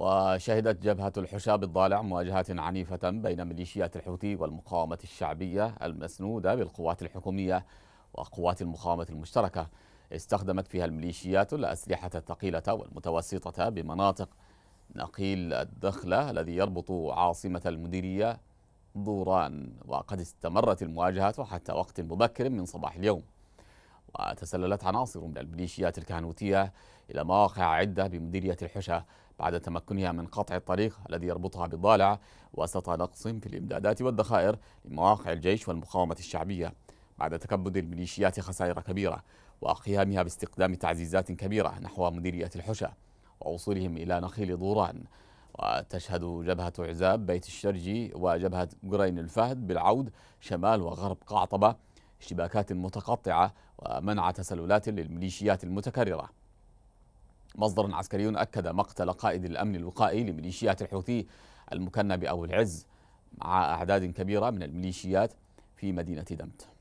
وشهدت جبهة الحشا بالضالع مواجهات عنيفة بين ميليشيات الحوثي والمقاومة الشعبية المسنودة بالقوات الحكومية وقوات المقاومة المشتركة استخدمت فيها الميليشيات الأسلحة الثقيلة والمتوسطة بمناطق نقيل الدخلة الذي يربط عاصمة المديرية دوران وقد استمرت المواجهات حتى وقت مبكر من صباح اليوم وتسللت عناصر من الميليشيات الكهنوتية إلى مواقع عدة بمديرية الحشة بعد تمكنها من قطع الطريق الذي يربطها بالضالع وسط نقص في الإمدادات والذخائر لمواقع الجيش والمقاومة الشعبية بعد تكبد الميليشيات خسائر كبيرة وقيامها باستقدام تعزيزات كبيرة نحو مديرية الحشة ووصولهم إلى نخيل دوران وتشهد جبهة عزاب بيت الشرجي وجبهة قرين الفهد بالعود شمال وغرب قعطبة اشتباكات متقطعة ومنع تسللات للميليشيات المتكررة مصدر عسكري أكد مقتل قائد الأمن الوقائي لميليشيات الحوثي المكنى بأبو العز مع أعداد كبيرة من الميليشيات في مدينة دمت